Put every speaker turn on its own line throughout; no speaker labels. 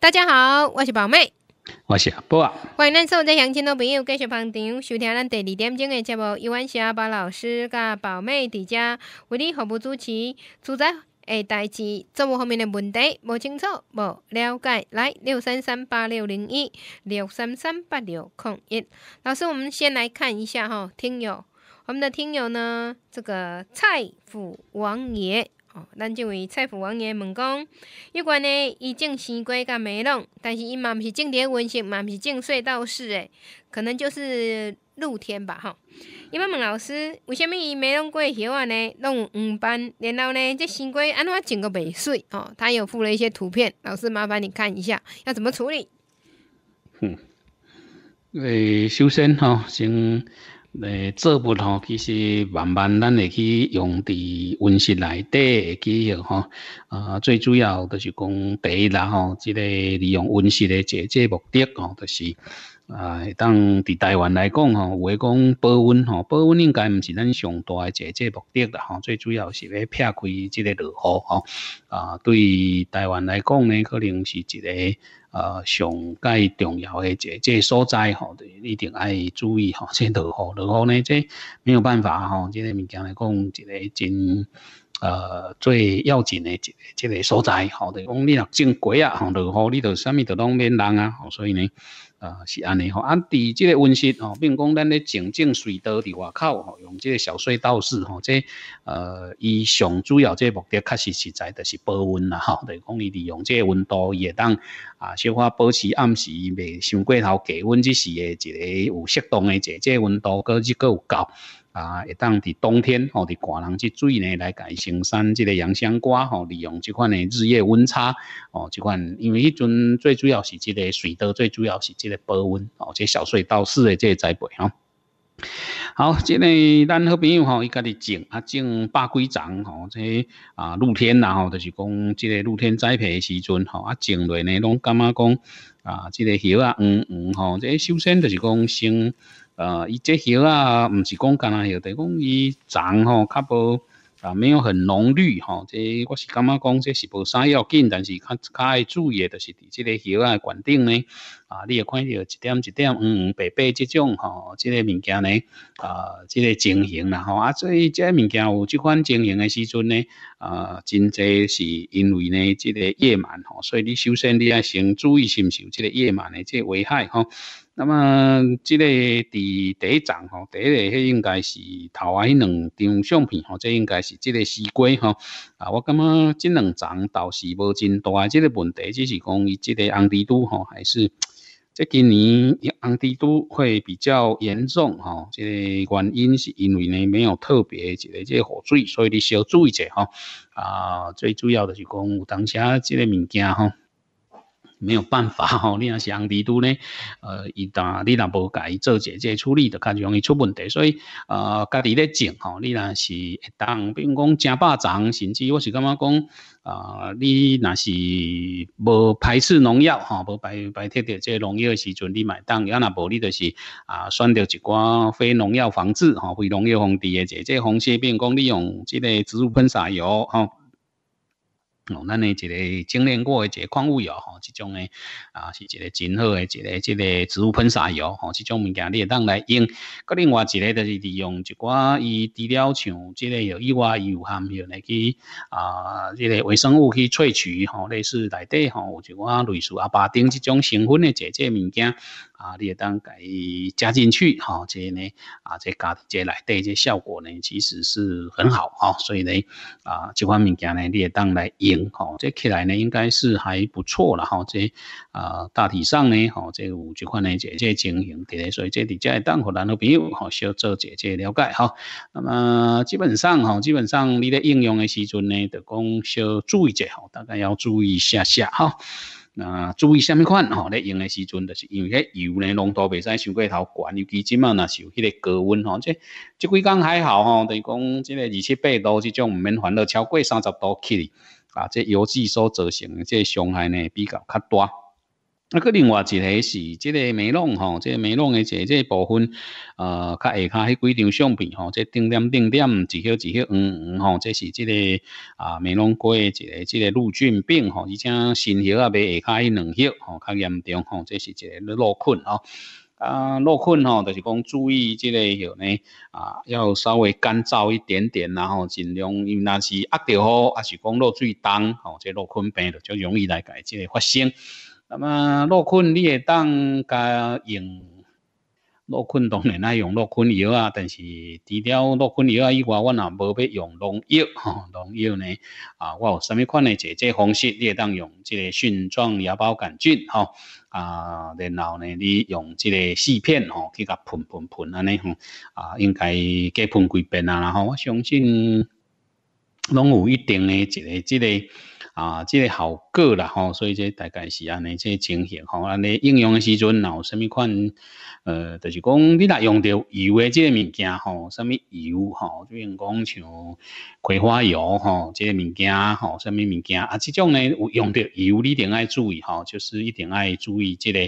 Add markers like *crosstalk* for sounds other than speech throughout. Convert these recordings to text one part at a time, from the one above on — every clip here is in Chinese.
大家好，我是宝妹，
我是阿波。啊。
欢迎咱所在相亲的朋友继续捧场收听咱第二点钟的节目。一万下巴老师加宝妹在家为你服务主持。住宅诶，代志、财务方面的问题不清楚、不了解，来六三三八六零一六三三八六空一。老师，我们先来看一下哈，听友，我们的听友呢，这个蔡府王爷。哦，咱即位蔡谱王爷问讲，有关呢，伊种西瓜甲梅龙，但是伊嘛毋是种伫咧温室，嘛毋是种隧道式诶，可能就是露天吧哈。伊嘛问老师，为虾米伊梅龙过会好啊呢？弄黄斑，然后呢，这西瓜安怎种个没水哦？他有附了一些图片，老师麻烦你看一下，要怎么处理？
哼、嗯，诶，首先哈，先。诶，做物吼，其实慢慢咱会去用伫温室内底会去用吼。啊，最主要就是讲第一啦吼，即个利用温室的解解目的吼，就是啊，当伫台湾来讲吼，有诶讲保温吼，保温应该毋是咱上大诶解解目的啦吼。最主要是要劈开即个落雨吼。啊，对台湾来讲呢，可能是一个。呃，上介重要诶，一个、一个所在吼，就一定爱注意吼，即 *laughs* 落雨，落雨呢，即没有办法吼，即个物件来讲，一个真呃最要紧诶一个、一个所在吼，就讲你若种果啊，吼落雨，你就啥物都拢免人啊，吼，所以呢。啊，是安尼吼，啊，伫即个温室吼，比如讲咱咧整整水道伫外口吼，用即个小隧道式吼，即呃，伊上主要即个目的确实实在就是保温啦吼，来讲伊利用即个温度伊会当啊，小可保持暗时未伤过头低温即时诶一个有适当诶一个即，个温度够足够够。啊，一当伫冬天吼，伫寒人即水呢来改成山，即个洋香瓜吼，利用即款诶日夜温差哦，即款因为迄阵最主要是即个水稻，最主要是即个保温哦，即小水稻式的即个栽培吼。好，即个咱好朋友吼，伊家己种啊，种百几丛吼，即啊露天然后就是讲即个露天栽培时阵吼，啊种落呢拢感觉讲啊，即个叶啊黄黄吼，即首先就是讲先。啊伊这叶啊毋是讲干那叶就是讲伊长吼较无啊没有很浓绿吼这我是感觉讲这是无啥要紧但是较较爱注意的就是伫这个叶啊的环境呢啊你也看到一点一点黄黄白白这种吼这个物件呢啊这个情形啦吼啊所以这个物件有这款情形的时阵呢啊真正是因为呢这个夜晚吼所以你首先你要先注意是不是有这个夜晚的这个危害吼那么，这个第第一张吼，第一个迄应该是头啊，迄两张相片吼，这应该是这个西瓜吼。啊，我感觉这两张倒是无真大，这个问题就是讲，伊这个红蜘蛛吼，还是这今年红蜘蛛会比较严重吼。这原因是因为呢，没有特别一个这雨水，所以你需要注意者吼。啊，最主要的是讲有当下这个物件吼。没有办法 *laughs* 吼，你若是红蜘蛛呢，呃，一旦你若无家己做一决处理，就较容易出问题。所以呃，家己咧种吼，你若是当，比如讲正百种，甚至我是感觉讲啊，你若是无排斥农药吼，无排排斥掉这农药的时阵，你买当；，要若无你，就是啊，选择一寡非农药防治吼，非农药防治的解决方式，比如讲你用这个植物喷洒油吼。哦，咱诶一个精炼过的一个矿物油吼，这种诶啊是一个真好诶一个一个植物喷洒油吼，这种物件你会当来用。佮另外一个就是利用一寡伊除了像这个有一寡有含料来去啊，这个微生物去萃取吼，类似内底吼有一寡类似阿巴丁这种成分诶这个物件。啊，你也当给加进去，哈，这呢，啊，这加进来对这效果呢，其实是很好，哈，所以呢，啊，这款物件呢，你也当来用，哈，这起来呢，应该是还不错了，哈，这，啊大体上呢，哈，这有这款呢，这这情形的，所以这点列单，可能朋友，哈，稍做姐姐了解，哈，那么基本上，哈，基本上你咧应用的时阵呢，就讲小注意一下，哈，大概要注意一下下，哈。那注意什么款哦？在用的时阵，就是因为迄油呢，浓度袂使伤过头悬，尤其即嘛，若是有迄个高温吼。即即几工还好吼，等于讲即个二七八度这种毋免烦恼超过三十度起，啊，即油脂所造成即伤害呢比较较大。啊！佮另外一个是即个美容吼，即个美容诶，即个部分，呃，较下骹迄几张相片吼，即定点定点，一许一许，嗯嗯吼，这是即个啊美容过一个即个陆菌病吼，而且新靴啊袂下骹迄两靴吼，较严重吼，这是一个落菌吼。啊，落菌吼，就是讲注意即个有呢，啊，要稍微干燥一点点，然后尽量，因为那是压着好，还是讲落最重吼，即落菌病就容易来改即个发生。那么落菌，你也会当加用落菌当然爱用落菌药啊，但是除了落菌药啊以外，我那无必用农药，农药呢啊，我有什么款的解决方式，你会当用这个菌状芽孢杆菌哈啊，然后呢，你用这个细片哦去甲喷喷喷安尼吼啊，应该给喷几遍啊，然后我相信拢有一定的一个这个。啊，即个效果啦吼，所以即大概是安尼，即情形吼，安尼应用的时阵，然有什么款，呃，就是讲你若用到油的即个物件吼，什么油吼，就用讲像葵花油吼，即个物件吼，什么物件啊？这种呢，有用到油，你一定爱注意吼，就是一定爱注意即个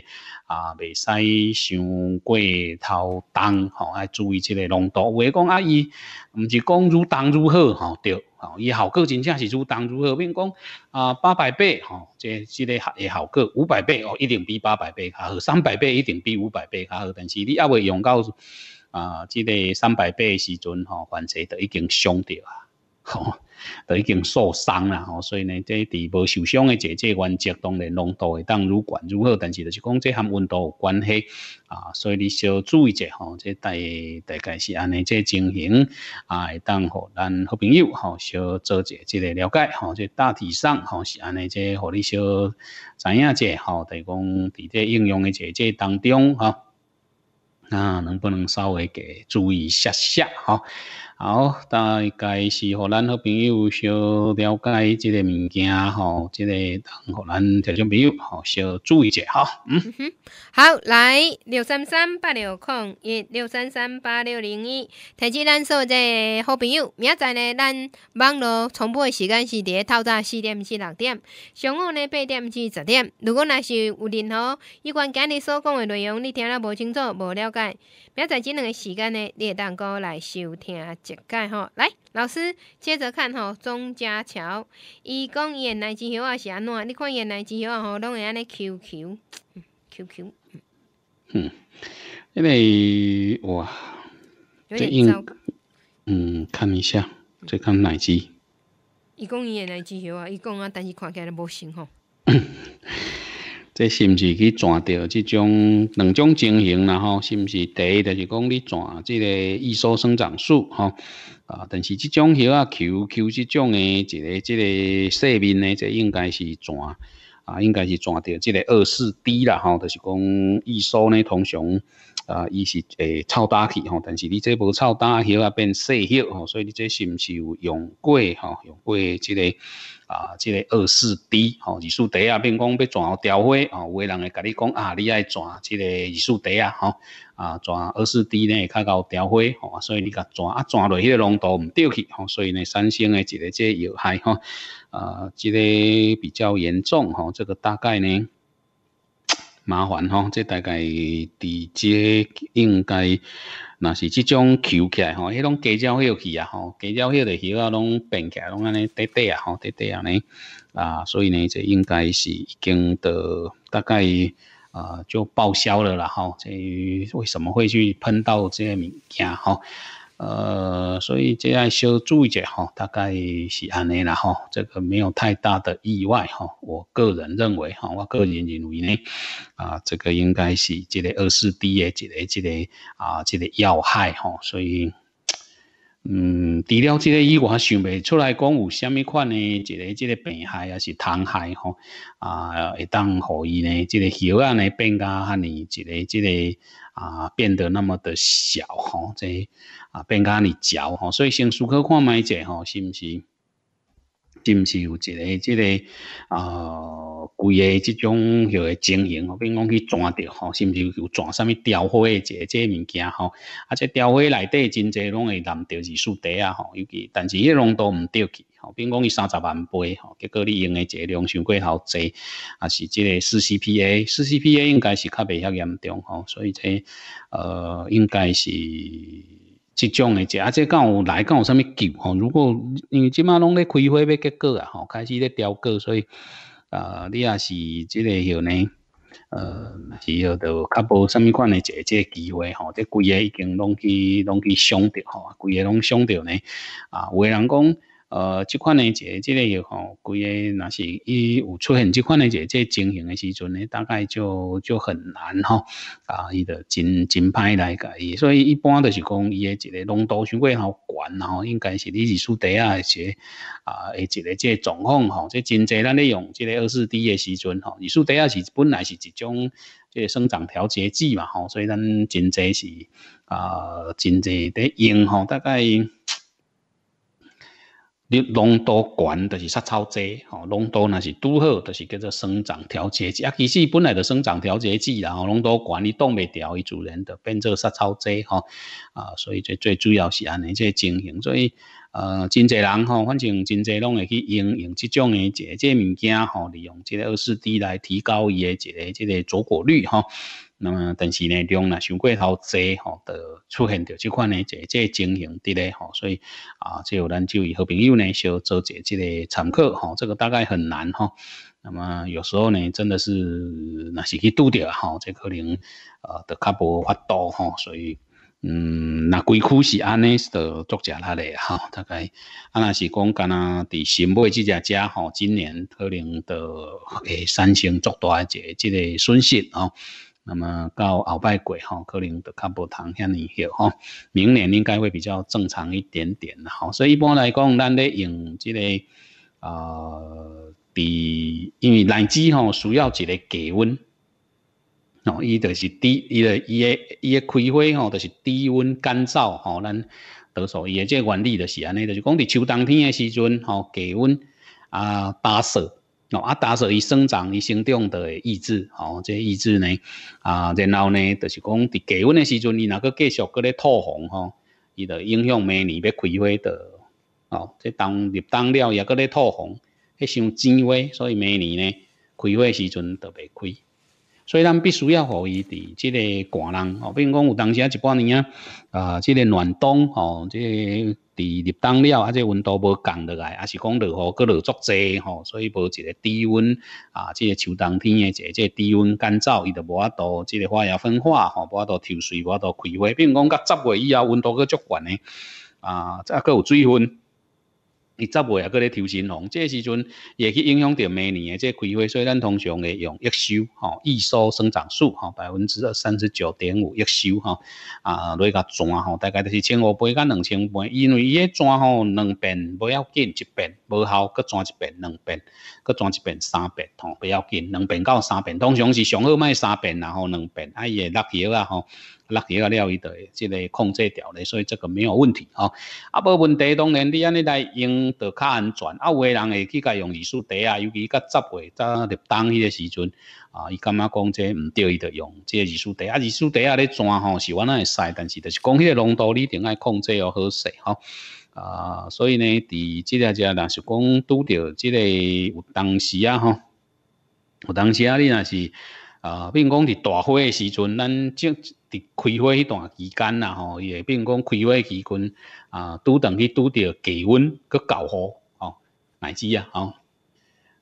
啊，未使伤过头重吼，爱注意即个浓度。有诶讲啊，伊毋是讲愈重愈好吼，对。好，伊效果真正是如当如何变讲，啊，八百倍，吼，即之类也好个，五百倍哦，一定比八百倍较好，三百倍一定比五百倍较好，但是你也要用到啊，即个三百倍时阵，吼，反正都已经伤掉啊，吼。都已经受伤了哦，所以呢，这第无受伤的这这原则当然浓度会当如管如何，但是就是讲这含温度有关系啊，所以你小注意一下吼，这大大概是安尼这情形啊，会当好咱好朋友吼，小做一下个了解哈，这大体上哈是安尼这，和你小知影一下哈，等于讲在这应用的这这当中哈，那能不能稍微给注意一下下哈？好，大概是互咱好朋友小了解即个物件吼，即个通互咱听众朋友吼小注意者吼。嗯
哼，好，来六三三八六空一六三三八六零一，提前咱所在好朋友，明仔载呢咱网络重播的时间是伫咧透早四点至六点，上午呢八点至十点。如果若是有任何有关今日所讲的内容，你听了无清楚、无了解，明仔载即两个时间呢，你会当够来收听。解吼，来老师接着看吼，钟家桥，伊讲伊的奶子喉啊是安怎你看伊的奶子喉啊吼，拢会安尼 Q Q Q Q，
嗯，因为哇，最近嗯看一下，再看奶汁，
伊讲的奶子喉啊，伊讲啊，但是看起来不行吼。
即是不是去转到即种两种情形，然后是不是第一就是讲你转即个易缩生长素吼啊？但是即种叶啊求求即种诶一个即个说面呢，即应该是转啊，应该是转到即个二四 D 啦吼，就是讲易缩呢通常啊，伊是诶臭大去吼，但是你即无臭大，许啊变细许吼，所以你即是不是有用过吼，用过即个？啊，这个二四 D 吼，二四 D 啊，变讲要怎调火吼，有诶人会甲你讲啊，你爱转即个二四 D 啊，吼，啊，转二四 D 呢，会较 𠰻 调火吼，所以你甲转啊转落迄个龙头毋对去，吼，所以呢，三星诶一个即个有害，吼，呃，这个比较严重，吼，这个大概呢。麻烦吼，这大概直接应该那是这种求起来吼，迄种鸡爪肉去啊，吼鸡爪肉的啊拢变起来，拢安尼短短啊，吼短短安尼啊，所以呢，这应该是已经的大概啊就报销了啦吼、至为什么会去喷到这些物件，吼。呃，所以这样小注意者哈，大概是安尼啦哈，这个没有太大的意外哈。我个人认为哈，我个人认为呢，啊，这个应该是这个二四 D 诶，这个这个啊，这个要害哈。所以，嗯，除了这个以外，想袂出来讲有虾米款呢？一个这个病害啊，是虫害吼啊，会当让伊呢，这个血啊呢，变噶安尼，一个这个啊，变得那么的小哈，这。啊，变较哩焦吼，所以先思考看卖者吼，是毋是？是毋是有一个即个啊贵个即种许经营吼，变讲去赚着吼，是毋是有赚啥物雕花诶一个即个物件吼？啊，即雕花内底真侪拢会染着染树皮啊吼，尤其但是一拢都毋掉去吼，变讲伊三十万倍吼，结果你用诶剂量相过好侪，啊是即个四 C P A 四 C P A 应该是较比较严重吼，所以即呃应该是。即种诶，即啊，即敢有来，敢有啥物救吼？如果因为即马拢咧开花要结果啊，吼，开始咧雕刻。所以啊、你也是即个许呢，呃，是许着较无啥物款诶，即即机会吼，即、哦、几个已经拢去拢去想着吼，几个拢想着呢，啊，有诶人讲。呃，这款呢，即即个药吼，规个若是伊有出现这款呢，即个情形的时阵呢，大概就就很难吼。啊，伊的真真歹来个伊，所以一般就是讲伊的一个浓度是为好悬吼，应该是你子素低啊，即啊，一个即状况吼，即真侪咱咧用即个二四滴的时阵吼，二子素啊是本来是一种即生长调节剂嘛吼，所以咱真济是啊，真济在用吼，大概。你浓度高，就是杀草剂；吼，浓度若是拄好，就是叫做生长调节剂。啊，其实本来的生长调节剂，然后浓度管理挡袂掉，伊主人就变做杀草剂。吼，啊，所以最最主要是按呢去情形，所以，呃，真侪人吼，反正真侪拢会去用用即种的这些物件，吼，利用即个二四 D 来提高伊的一个即个着果率，哈。那么，但是呢，量呢，伤过头多吼，就出现着这款呢，即即经营的咧吼，所以啊，即有咱就以好朋友呢，少做即个参客吼，这个大概很难哈。那么有时候呢，真的是那是去堵掉哈，即可能啊，的卡无法度吼，所以嗯，那规区是安尼的作者来的哈，大概啊，那是讲敢若伫新买即只家吼，今年可能的诶，三星做大一个即个损失哦。那么到鳌拜季吼，可能就较无糖遐尼好吼。明年应该会比较正常一点点啦。所以一般来讲，咱咧用即个啊，比因为荔枝吼需要一个低温，哦，伊就是低，伊的伊的伊的开花吼，就是低温干燥吼，咱得所伊的即原理就是安尼，就是讲伫秋冬天的时阵吼，低温啊打湿。哦，啊，搭是伊生长、伊生长的意志，吼，这意志呢，啊，然后呢，就是讲伫低温的时阵，伊若个继续搁咧透红，吼，伊就影响明年要开花的，哦，这冬立冬了也搁咧透红，迄伤轻微，所以明年呢开花时阵着袂开。所以咱必须要互伊伫即个寒人吼，比如讲有当时啊一半年啊，啊，即个暖冬哦，即个伫入冬了，啊，即温度无降落来，啊，是讲落雨搁落足济吼，所以无一个低温啊，即个秋冬天诶，一即即低温干燥，伊就无法度即个花芽分化吼，无法度抽水，无法度开花。比如讲到十月以后，温度搁足悬诶，啊，再搁有水分。伊十月也搁咧抽新红，即个时阵也去影响着明年诶即个开花，所以咱通常会用叶收吼，叶收生长素吼百分之二三十九点五叶收吼啊来甲转吼，大概就是千五倍到两千倍，因为伊个转吼两遍不要紧，一遍无效搁转一遍两遍，搁转一遍三遍吼不要紧，两遍到三遍通常是上好卖三遍，然后两遍啊伊会落叶啊吼。六月啊，了伊会即个控制掉咧，所以这个没有问题吼。啊，无问题，当然你安尼来用就较安全。啊，有诶人会去甲用日苏袋啊，尤其甲十月、十入冬迄个时阵啊，伊感觉讲这毋对，伊得用？即个日苏袋啊，日苏袋啊咧装吼，是往耐会使，但是就是讲迄个浓度，你定爱控制哦，好势吼。啊，所以呢，伫即个只若是讲拄着即个有当时啊，吼，有当时啊，你若是啊，比如讲伫大火诶时阵，咱即。伫开花迄段期间啦吼，伊会如讲开会期间啊，拄等去拄到低温去交货吼，乃至啊吼，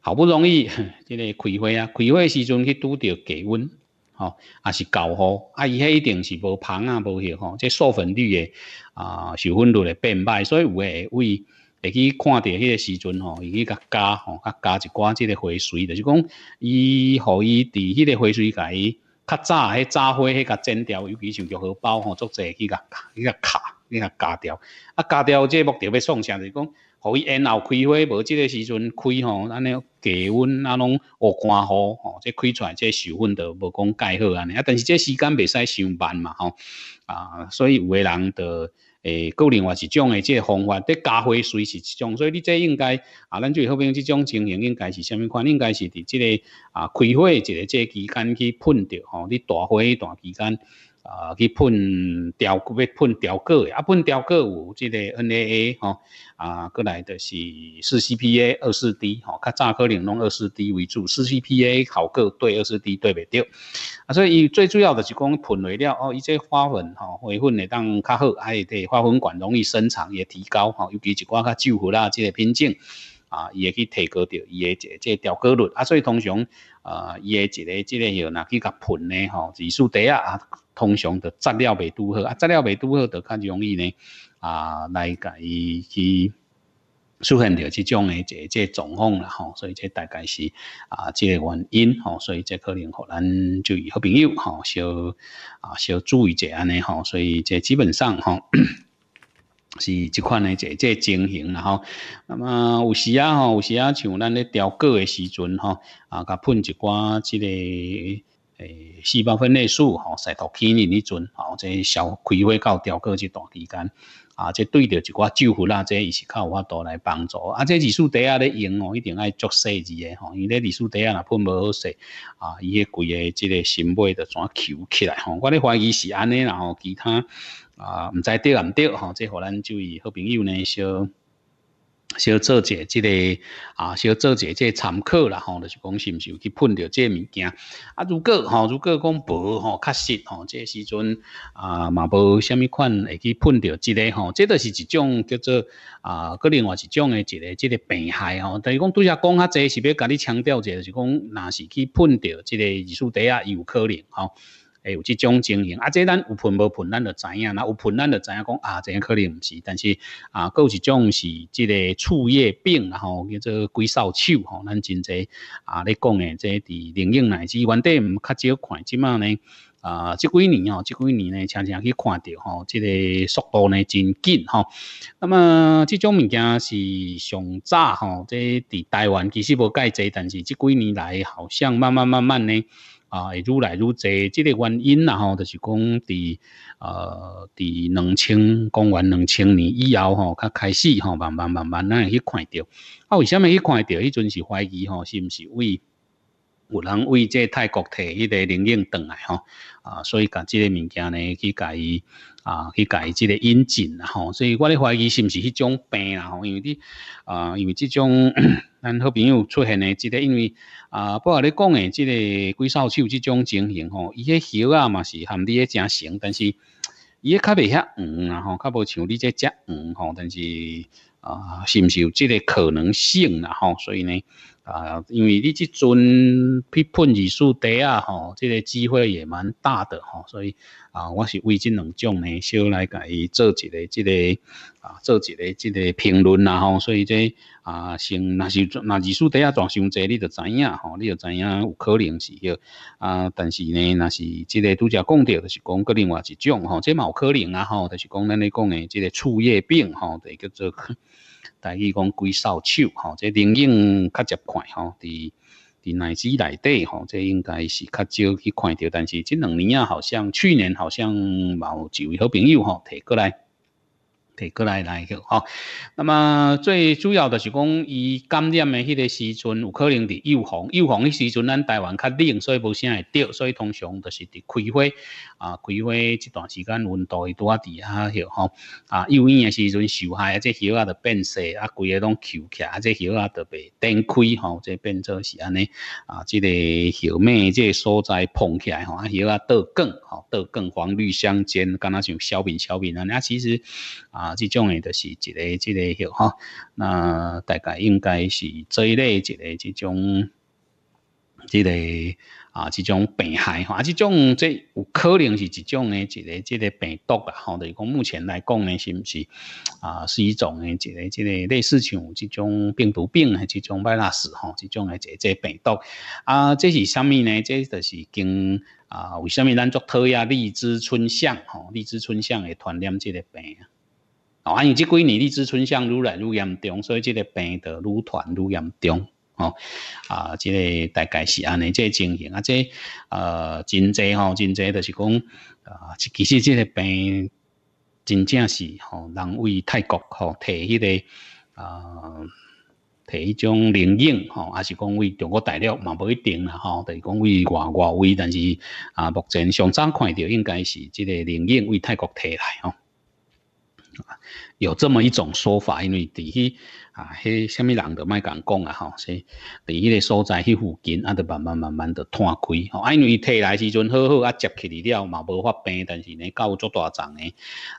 好不容易 *laughs* 这个开花啊，开会时阵去拄到低温，吼，啊是交货，啊伊迄一定是无芳啊，无许吼，即授粉率诶，啊授粉率诶变歹，所以有诶会会去看着迄个时阵吼，伊去甲加吼，甲加一寡即个花水，就是讲伊，互伊伫迄个花水伊。较早迄早花迄甲剪掉，尤其像叫荷包吼，足者去甲去甲卡，去甲夹掉。啊，夹掉即个目的要创啥？就是讲，互伊年后开花，无即个时阵开吼，安尼低温啊，拢唔干好吼，即开出来即水分都无讲介好安尼。啊，但是即时间袂使上班嘛吼，啊，所以有个人的。诶，够另外一种诶，即个方法，伫加花水是一种，所以你即应该啊，咱就好比即种情形，应该是虾米款？应该是伫即个啊，开花一个即个期间去喷着吼，你大花一段期间。啊，去喷调，要喷调刻诶，啊，喷调果有这个 NAA 吼，啊，过来的是四 CPA、二四 D 吼，较早可能拢二四 D 为主，四 CPA 好个对二四 D 对袂对。啊，所以伊最主要的是讲喷肥了哦，伊这花粉吼，花粉会当较好，还有个花粉管容易生长也提高吼，尤其一寡较旧合啦，即个品种啊，伊会去提高到伊个这个调果率，啊，所以通常啊，伊诶即个即个吼，若去甲喷咧吼，激素茶啊。通常的质料未拄好啊，质料未拄好，就较容易呢啊，来甲伊去出现着即种诶这这状况啦吼，所以这大概是啊这个原因吼，所以这可能互咱就好朋友吼，小啊小注意一下尼吼，所以这基本上吼 *coughs* 是这款诶，即即情形啦吼。那么有时啊吼，有时啊像咱咧雕刻诶时阵吼啊，甲喷一挂这个。诶，细胞分裂素吼，晒到去年迄阵吼，这小开会到调果这段期间啊，即对着一寡救活啦，这也是有法度来帮助啊。即激素底下咧用吼，一定爱足细致诶吼，因为咧激素底下若喷无好势，啊，伊迄贵个即个新买着全揪起来吼，我咧怀疑是安尼然后其他啊毋知对啊毋对吼，即互咱就以好朋友呢小。小做者即个啊，小做者即个参考啦吼，就是讲是毋是有去喷着即个物件啊？如果吼，如果讲无吼，确实吼，这时阵啊，嘛无虾米款会去喷着即个吼，这都是一种叫做啊，个另外一种诶一个即个病害吼。但是讲拄则讲较侪是要甲你强调者，是讲若是去喷着即个日数底下，有可能吼。会有这种情形，啊，即咱有喷无喷，咱就知影，若有喷，咱就知影讲啊，这样可能毋是，但是啊，有一种是即个猝叶病，然后叫做龟少手吼，咱真侪啊，咧讲诶，即伫灵应乃至原底毋较少看，即卖呢啊，即几年吼，即几年呢，常常去看到吼，即个速度呢真紧吼。那么这种物件是上早吼，即伫台湾其实无介济，但是即几年来好像慢慢慢慢呢。啊，会愈来愈多，这个原因啊、吼，就是讲，伫呃，伫两千公元两千年以后吼，较开始吼，慢慢慢慢咱会去看着啊，为什么去看着迄阵是怀疑吼，是毋是为有人为这泰国摕迄个灵影转来吼啊，所以甲即个物件呢，去甲伊。啊，去改这个阴茎啊，吼，所以我咧怀疑是毋是迄种病啊，吼，因为你啊，因为这种咱好朋友出现的这个，因为啊，不过你讲的这个龟少受这种情形吼，伊个肉啊嘛是含伫个正型，但是伊迄较未遐黄啊，吼，较无像你只遮黄吼，但是啊，是毋是有这个可能性啦，吼，所以呢。啊，因为你即阵批喷艺术袋啊，吼，这个机会也蛮大的吼，所以啊，我是为即两种呢，小来伊做一个即个啊，做一个即个评论啦吼，所以这啊，先若是若艺术袋啊，装伤济，你就知影吼，你就知影有可能是迄啊，但是呢，若是即个拄则讲着，就是讲个另外一种吼，这有可能啊吼，就是讲咱咧讲诶，即个醋液病吼著一叫做。大家讲龟少手，吼，这灵影较少看吼，伫伫内资内底吼，这应该是较少去看到，但是这两年啊，好像去年好像有几位好朋友吼摕过来。提过来来去吼，那么最主要就是讲，伊感染的迄个时阵，有可能伫幼黄幼黄迄时阵，咱台湾较冷，所以无虾会着，所以通常就是伫开花啊，开花即段时间温度会多伫遐许吼啊，幼的时阵受害，啊，这叶啊就变细啊，规个拢翘起，啊，这叶啊就被展开吼，即变做是安尼啊，即个叶面即所在膨起来吼，啊，叶啊倒梗吼，倒梗黄绿相间，敢若像小饼小饼啊，尼啊，其实啊。啊，即种诶，著是一个、即个吼，那大概应该是这一类、一个即种、即个啊，即种病害吼，啊，即种这有可能是一种诶，一个、即个病毒啊。吼，著是讲目前来讲呢，是毋是啊，是一种诶，一个、一个类似像即种病毒病，诶，即种麦拉氏吼，即种个即个病毒啊，这是啥物呢？这就是经。啊，为什么咱做“桃亚荔枝春相”吼，荔枝春相会传染这个病啊？啊，因为即几年荔枝春香愈来愈严重，所以即个病得愈传愈严重。哦，啊，即个大概是安尼，即个情形啊，即呃真侪吼，真侪着是讲啊，其实即个病真正是吼，人为泰国吼摕迄个啊，提迄种灵应吼，还是讲为中国大陆嘛，不一定啦吼，就是讲为外外围，但是啊，目前上早看到应该是即个灵应为泰国提来吼。有这么一种说法，因为伫一啊，迄什么人都卖敢讲啊，吼，所以第个所在迄附近啊，就慢慢慢慢的摊开，吼，因为退来时阵好好啊，接起来了嘛，无发病，但是呢，到足大仗呢，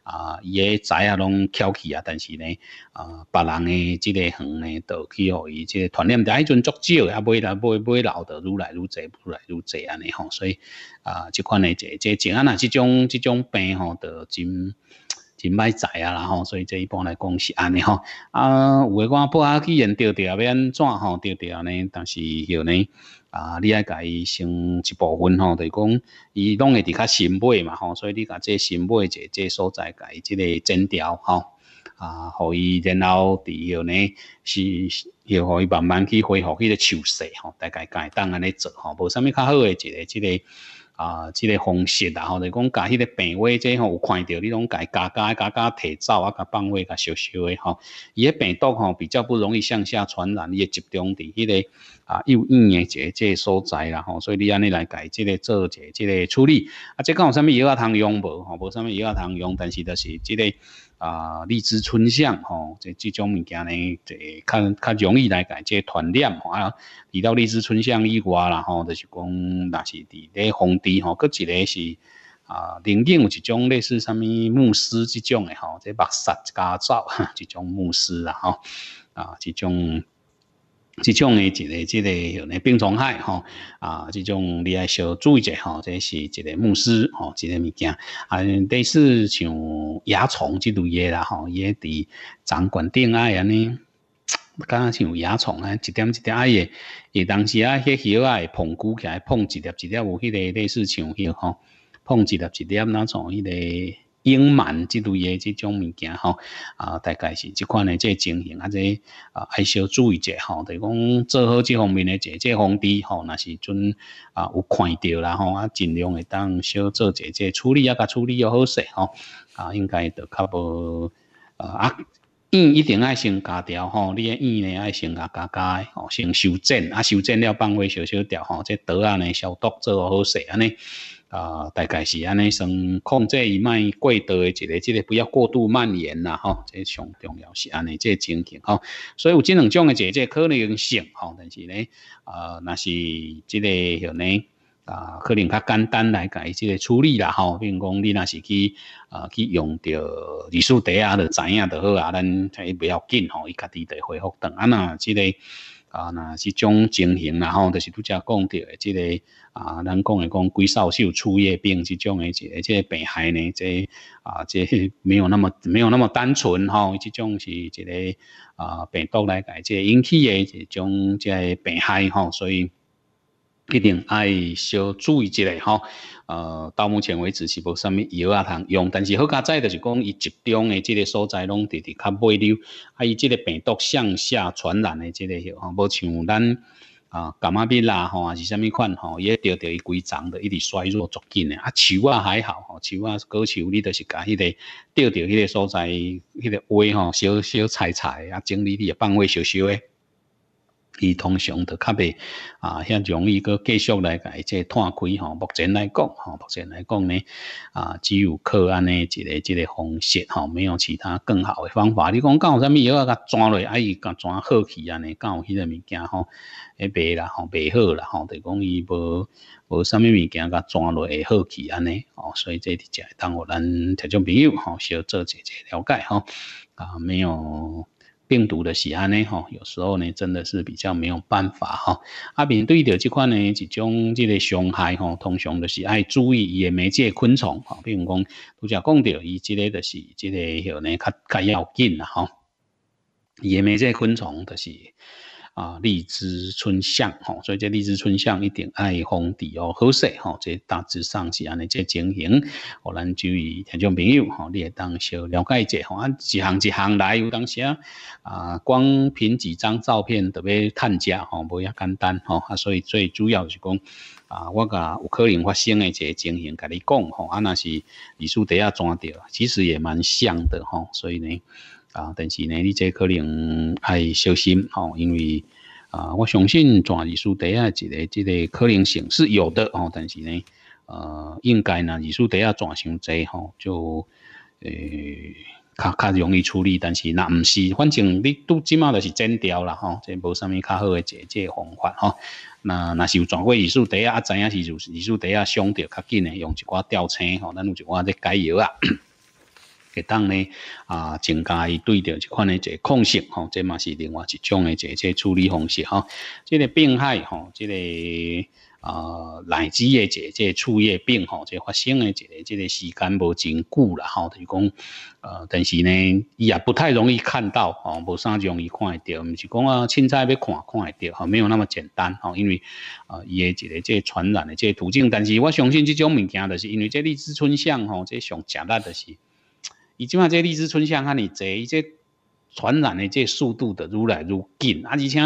啊，伊个仔啊，拢翘起啊，但是呢，啊，别人诶，即个行呢，倒去吼，伊即个传染，第迄阵足少，啊，来买买老的愈来愈侪，愈来愈侪安尼，吼，所以啊，即款诶，即即啊，即种即种病吼，都真。真歹知啊，然后所以这一般来讲是安尼吼。啊，有诶讲不啊，既然掉要安怎吼掉安呢？但是又呢，啊，你爱甲伊升一部分吼，就是讲伊拢会伫较新买嘛吼，所以你甲这新买者这所在甲伊即个剪调吼，啊，互伊然后伫后呢是又互伊慢慢去恢复迄个手势吼，大概甲伊当安尼做吼，无啥物较好诶，一个即个。啊，即个方式啦吼，就讲家迄个病危即吼有看到，你拢家家家家加提走啊，甲放血、甲烧烧诶吼。伊个病毒吼比较不容易向下传染，伊会集中伫迄个啊幼婴的这个所在啦吼，所以你安尼来家即个做一即个处理。啊，即个有啥物药啊通用无？吼，无啥物药啊通用，但是就是即个。啊，荔枝春香吼，即即种物件呢，即较较容易来解这团量吼。啊，除到荔枝春香以外啦，吼，就是讲若是伫咧皇帝吼，搁一个是啊，林景有一种类似啥物慕斯即种诶吼，这目杀加罩即种慕斯啊吼，啊，即种。这种诶，一个、一个，像呢病虫害吼啊，即种你爱小注意者吼，这是一个牧师吼，一个物件啊。类似像蚜虫即类诶啦伊也伫展馆顶啊，安尼。若像蚜虫啊，一点一点啊，诶，伊当时啊，迄些啊，碰鼓起来碰一粒一粒，有迄个类似像迄个哈，碰一粒一粒那种迄个。隐瞒即类诶即种物件吼，啊，大概是这款诶即情形，啊，即啊，爱小注意者下吼，就讲做好即方面诶即即防堤吼，若是准啊有看着啦吼，啊，尽量会当小做者即处理，啊，甲处理又好势吼，啊，应该着较无啊啊，院一定爱先加掉吼，你个院呢爱先加加加，吼，先修正啊，修正了放回小小条吼，这刀啊呢消毒做好势安尼。啊，大概是安尼，先控制伊卖过度的，一个即个不要过度蔓延啦吼，即上重要是安尼，即个情形吼。所以有这两种的即个可能性吼，但是呢，呃，那是即个可能啊，可能较简单来改即个处理啦，吼，比如讲你那是去呃去用着二手袋啊就知影就好啊，咱也不要紧吼，伊家己得恢复等啊，那即个。啊，那这种情形啦，吼，就是拄则讲到的，这个啊，咱讲的讲龟少受、出血病，这种的，这个病害呢，这啊，这没有那么没有那么单纯，吼，这种是这个啊，病毒来改，这引起的这种这个、病害，吼，所以。一定爱小注意一下吼，呃，到目前为止是无啥物药啊通用，但是好加在的就是讲伊集中诶，即个所在拢直直较尾流，啊伊即个病毒向下传染诶，即个吼无像咱啊感冒鼻啦吼，还是啥物款吼，伊着着伊规张着一直衰弱足紧诶，啊树啊还好吼，树啊果树你着是甲迄个着着迄个所在迄个位吼，小小采采，啊整理诶放位小小诶。伊通常著较袂啊，遐容易个继续来甲伊这摊开吼。目前来讲吼，目前来讲呢啊，只有靠安尼一个一个方式吼，没有其他更好的方法。你讲敢有啥物药啊甲抓落，伊甲抓好去安尼，敢有迄个物件吼，诶，卖啦，吼卖好啦吼，就讲伊无无啥物物件甲抓落会好去安尼吼。所以这会当互咱听众朋友吼，少做一节了解吼，啊，没有。病毒的喜爱呢，吼，有时候呢，真的是比较没有办法哈。啊，面对着这款呢，一种这个熊孩吼，通常的是爱注意野蛮这昆虫哈，比如讲拄则讲到伊这个的是，这个吼呢，较较要紧啦哈，野蛮这昆虫的是。啊，荔枝春相吼，所以这荔枝春相一定爱红底哦，好色吼，这大致上是安尼这情形，互咱注意听众朋友吼，你也当小了解者吼，啊，一行一行来，有当时啊，光凭几张照片特别探价吼，无遐简单吼，啊，所以最主要是讲啊，我甲有可能发生的这情形，甲你讲吼，啊，若是李叔底下抓着，其实也蛮像的吼，所以呢。啊，但是呢，你这可能爱小心哦，因为啊，我相信转移输蝶啊，这个、这个可能性是有的哦。但是呢，呃，应该呢，移书蝶啊转伤济吼，就呃，较较容易处理。但是那毋是，反正你都即码都是剪掉啦吼，这无啥物较好嘅解决方法吼。那那是有转过移输蝶啊，知影是就是移输蝶啊伤着较紧诶，用一寡吊车吼，咱有一寡在解药啊。会当呢啊，增加伊对即一诶一个控性吼，这嘛是另外一种的一个处理方式吼，这个病害吼，这个啊，来自的这这畜业病吼，这发生的一个这个时间无真久啦吼，就是讲呃，但是呢，伊也不太容易看到吼，无啥容易看得到，毋是讲啊，凊彩要看看得到哈，没有那么简单哈，因为啊，伊诶一个这传染的这途径，但是我相信这种物件，就是因为这荔枝春象吼，这上食力就是。伊即嘛，即荔枝春相较尼侪，伊即传染的即速度的愈来愈紧啊！而且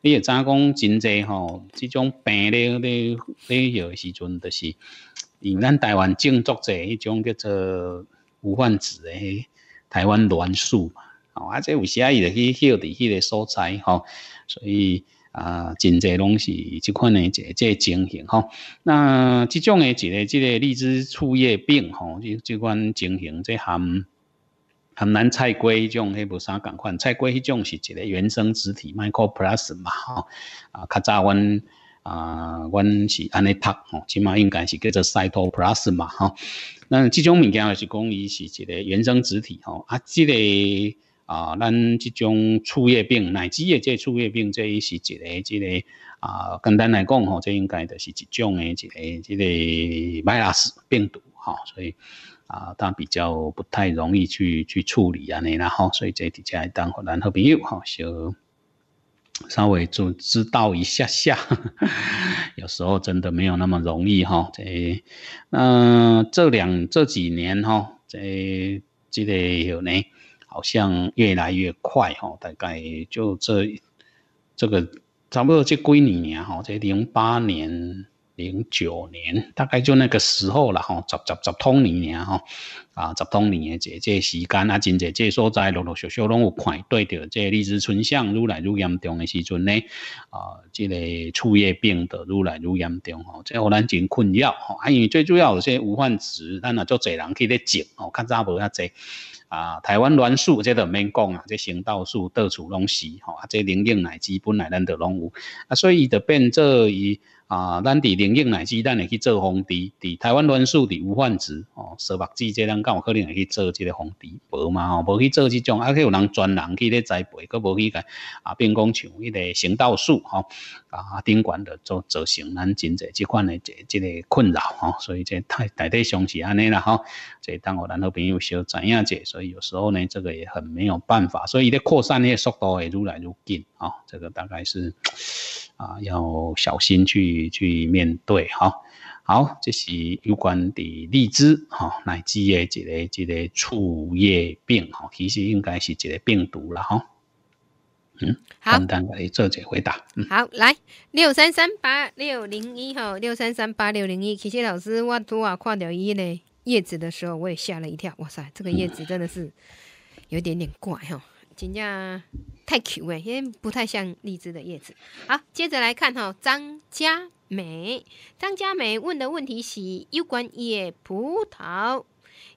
你也影讲真济吼，即种病咧咧了许时阵，就是用咱台湾种植者迄种叫做无患子的台湾栾树嘛，哦啊，即有时伊就去丢伫迄个所在吼，所以啊，真济拢是即款的一个即情形吼。那即种的一个即个荔枝树叶病吼，就即款情形在含。含南菜龟种，迄无啥共款。菜龟迄种是一个原生实体 microplus 嘛，吼啊，较早阮啊，阮是安尼读，吼起码应该是叫做 cytoplasm 嘛，吼。那即种物件也是讲伊是一个原生实体，吼啊，即个啊，咱即种粗疫病乃至即这粗疫病这伊是一个，即个啊，简单来讲吼，这应该就是一种的，一个即个 mirus 病毒，吼，所以。啊，他比较不太容易去去处理啊，呢，然后所以这底下当然好朋友哈，就稍微就知道一下下，*laughs* 有时候真的没有那么容易哈。这那这两这几年哈，这这个有呢，好像越来越快哈，大概就这这个差不多这几年哈，在零八年。零九年，大概就那个时候了吼，十十十通年尔吼，啊，十通年的即个时间啊，真济，即所在陆陆续续拢有看对着即荔枝春象愈来愈严重的时阵呢，啊，即个猝业病得愈来愈严重吼。即互咱真困扰吼，啊，因为最主要有些无患子，咱啊做济人去咧种吼，较早无遐济啊。台湾栾树即个免讲啊，即行道树到处拢是吼，啊，即林荫乃基本来咱都拢有，啊，所以就变做伊。啊，咱伫灵应乃至咱会去做红堤，伫台湾乱素伫无患子哦，蛇柏树，即咱敢有可能会去做即个红堤，无嘛吼，无去做即种，啊，去有人专人去咧栽培，佮无去个啊，变讲像迄个行道树吼，啊顶悬着做做成咱真侪即款诶即即个困扰哦，所以这太大体上是安尼啦吼，即当我咱好朋友小知影者，所以有时候呢，这个也很没有办法，所以咧扩散的速度会愈来愈紧哦，这个大概是。啊，要小心去去面对哈。好，这是有关的荔枝哈，乃至于这个这个树叶病哈，其实应该是这个病毒了哈。嗯，好，简单来做一个回答。
嗯，好，来六三三八六零一哈，六三三八六零一。其实老师我昨啊看到一勒叶子的时候，我也吓了一跳。哇塞，这个叶子真的是有点点怪哈，真正。太 Q 哎，因为不太像荔枝的叶子。好，接着来看哈，张佳美，张佳美问的问题是有关野葡萄，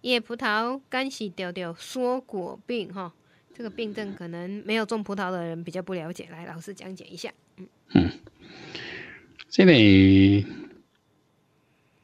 野葡萄干死掉掉缩果病哈，这个病症可能没有种葡萄的人比较不了解，来老师讲解一下。嗯嗯，
这里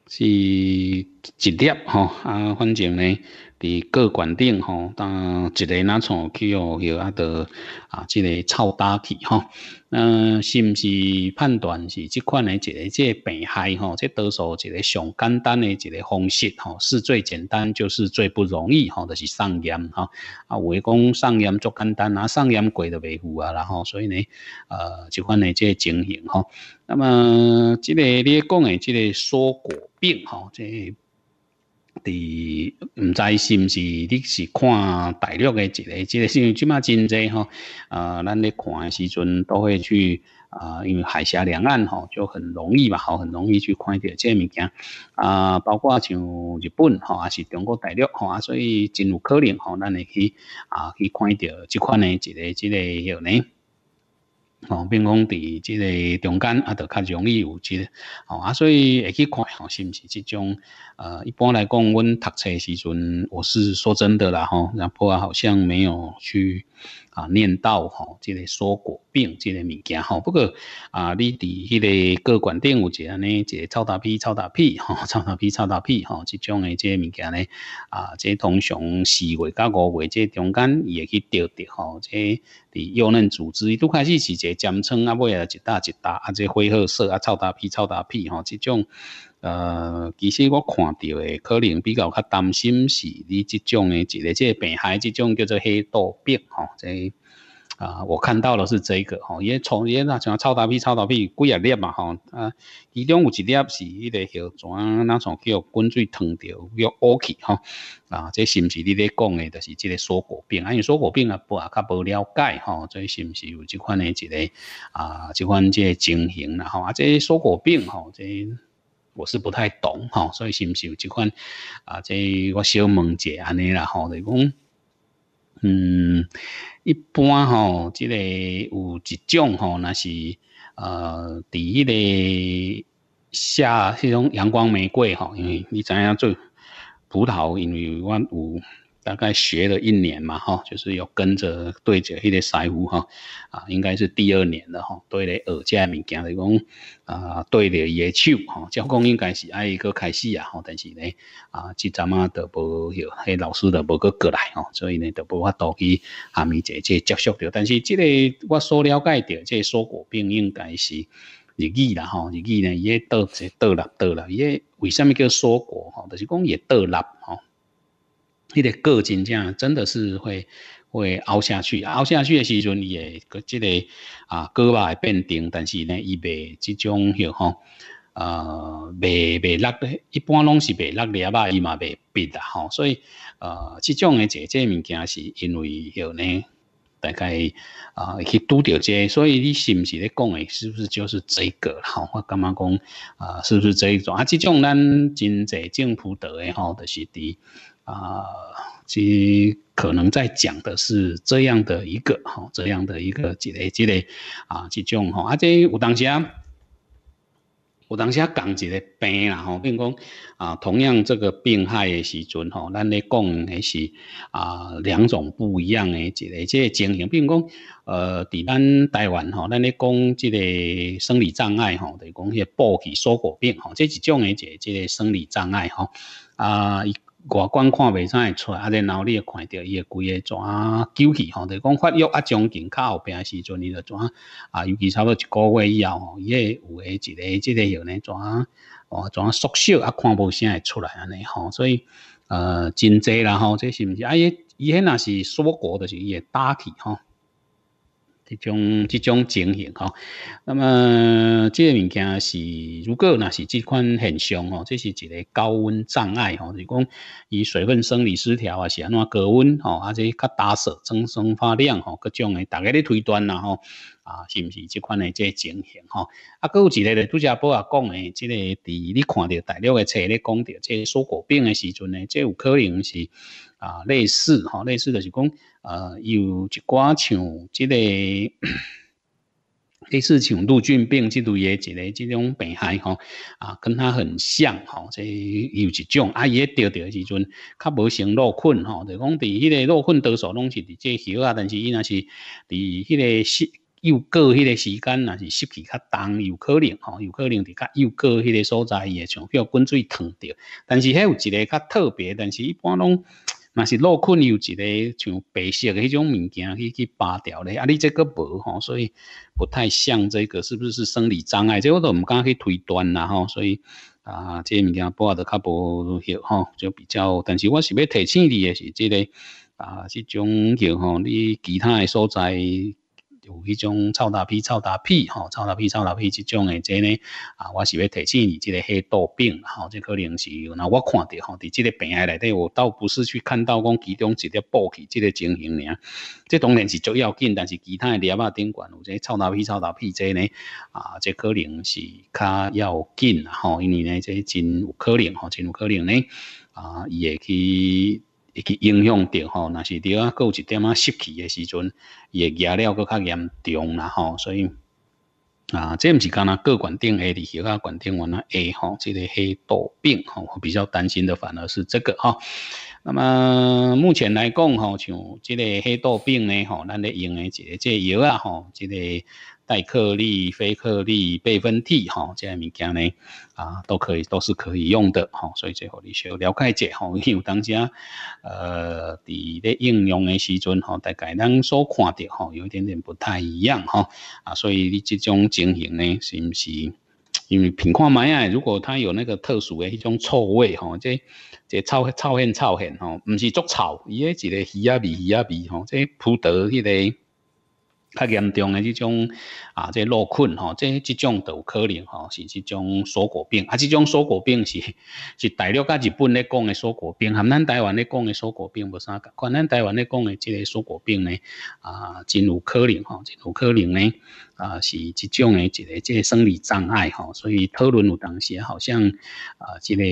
是。一粒吼，啊，反正呢，伫各冠顶吼，当一个哪从去哦，有啊个啊，即个臭焦去吼，嗯，是毋是判断是即款诶一个即个病害吼，这多数一个上简单诶一个方式吼，是最简单，就是最不容易吼，就是上盐吼。啊，诶讲上盐足简单啊，上盐贵的袂赴啊，然后所以呢，呃，即款诶即个情形吼，那么即个你讲诶即个蔬果病吼，这。第毋知是毋是，你是看大陆诶一个，即个因为即马真济吼，呃，咱咧看诶时阵都会去啊，因为海峡两岸吼就很容易嘛，吼很容易去看到即个物件啊，包括像日本吼啊，是中国大陆吼啊，所以真有可能吼，咱会去啊去看到即款诶一个即个个呢。哦，比如讲伫即个中间啊，就较容易有即，哦啊，所以会去看哦，是毋是即种？呃，一般来讲，阮读册时阵，我是说真的啦，吼，然后啊，好像没有去。啊，念叨吼，即个蔬果病，即个物件吼。不过啊，你伫迄个各馆店有一个呢，一个臭大屁、臭大屁吼，臭大屁、臭大屁吼，即种诶，即个物件咧啊，即通常四月、五月即中间也会去钓钓吼。即伫肉嫩组织拄开始是一个尖葱啊，尾啊一大一大啊，即灰褐色啊，臭大屁、臭大屁吼，即种。呃，其实我看到诶，可能比较较担心是你即种诶一个即个病害，即种叫做黑豆病吼。即啊，我看到的是这个吼，也从也那呐像臭大皮、臭大皮几啊粒嘛吼，啊，其中有一粒是迄个许怎啊，呐从叫滚水烫着叫乌起吼，啊，即是不是你咧讲诶？就是即个锁果病，啊，因为缩果病啊不啊较无了解吼，所是不是有即款诶一个啊，即款即情形啦吼，啊，即锁果病吼即。我是不太懂，哈，所以是不是有即款啊？即我小问下尼啦，吼，就讲，嗯，一般嗬，即个有一种嗬，那是，呃，第一个下迄种阳光玫瑰，嗬，因为你知影做葡萄，因为我有。大概学了一年嘛，哈，就是要跟着对着迄个师傅，哈，啊，应该是第二年了，哈，对咧耳架物件，就讲啊，对伊野手，哈，教工应该是爱伊个开始啊，吼，但是咧啊，即阵啊，都无有，迄老师都无去过来，吼，所以呢，都无法度去下面者者接触着。但是即个我所了解着，这蔬果病应该是日语啦，吼，日语呢，伊也倒，是倒立倒立，伊为什么叫蔬果？吼，就是讲也倒立吼。你个真正真的是会会凹下去，凹下去的时阵，也个即个啊，胳膊会变平，但是呢，伊袂即种吼，呃，袂袂落，一般拢是袂落裂吧，伊嘛袂闭的吼，所以呃，即种的这这物件是因为吼呢，大概啊去拄到这，所以你是唔是咧讲诶？是不是就是这个吼？我感觉讲啊，是不是这一种？啊，即种咱真侪政府得诶，吼，都是伫啊，其可能在讲的是这样的一个吼，这样的一个积累积累啊，即种吼。啊，这有当时啊，有当时啊讲一个病啦吼，比如讲啊，同样这个病害的时阵吼，咱咧讲诶是啊两种不一样的一个这情形。比如讲呃，伫咱台湾吼，咱咧讲这个生理障碍吼，等于讲个暴起疏果病吼，这一种的，是这生理障碍吼啊。外观看袂怎会出来，啊！然后里会看到伊个规个转纠结，吼！就讲发育啊，将近靠后边时阵伊就转啊，尤其差不多一个月以后，吼，伊个有诶，一个即个有呢转，哦，转缩小啊，看无啥会出来安尼吼，所以呃，真侪啦吼，这是毋是？啊，伊伊迄若是说过的，是伊会大体吼。这种这种情形哈，那么这个物件是如果那是这款现象哦，这是一个高温障碍哦，就是讲以水分生理失调啊，是安怎高温哦，啊且较打湿、增生发亮哦，各种的，大家咧推断啦吼，啊，是毋是这款的这情形哈？啊，搁有一类的杜家波也讲咧，这个伫你看到大量的册咧讲到这水果病的时阵呢，这有可能是。啊，类似哈，类似就是讲，呃，有一寡像即个，类似像陆俊病即类的即个即种病害吼，啊，跟它很像吼，即有一种啊，阿着钓钓时阵，较无成落困吼，就讲伫迄个落困多数拢是伫即溪啊，但是伊若是伫迄个时又过迄个时间，若是湿气较重，有可能吼，有可能伫较又过迄个所在，会像叫滚水烫着。但是迄有一个较特别，但是一般拢。若是落困有一个像白色迄种物件去去拔掉咧，啊，你这个无吼，所以不太像这个，是不是生理障碍？这我都毋敢去推断啦吼，所以啊，这物件拨得较无血吼，就比较。但是我是要提醒你的是，这个啊，这种迄吼，你其他诶所在。有迄种臭大屁、臭大屁吼、臭大屁、臭大屁即种诶，即呢啊，我是要提醒你，即个黑豆病吼，即可能是，有那我看着吼，伫即个病诶内底，我倒不是去看到讲其中一只补起即个情形尔，即当然是足要紧，但是其他诶淋巴、顶悬有即臭大屁、臭大屁即呢啊，即可能是较要紧啦吼，因为呢，即真有可能吼，真有可能呢啊，伊会去。会去影响着吼，若是对啊，各有一点啊湿气诶时阵，伊会叶了搁较严重啦吼，所以啊，这毋是干啦，各管电 A 的，其啊，管电完啊 A 吼，这个黑豆病吼，我比较担心的反而是这个吼。那么目前来讲吼，像即个黑豆病呢吼，咱咧用诶一个这药啊吼，这个。钙颗粒、非颗粒、倍分体哈，这些物件呢，啊，都可以，都是可以用的，哈。所以最后你需要了解解，吼，因 *laughs* 为当下，呃，伫咧应用的时阵，吼，大概咱所看到，吼，有一点点不太一样，哈。啊，所以你这种情形呢，是不是？因为品看物啊，如果它有那个特殊的那种臭味，吼，这这臭臭很臭很，吼，唔是作臭，伊系一个鱼啊味鱼啊味吼，这葡萄迄个。较严重的这种啊，这落困吼，这即种都有可能吼，是这种锁骨病。啊，这种锁骨病是是大陆跟日本咧讲诶锁骨病，含咱台湾咧讲诶锁骨病无啥共款。咱台湾咧讲的即个锁骨病呢，啊，真有可能吼，真有可能呢，啊，是这种的一个这生理障碍吼。所以讨论有当时好像啊，这个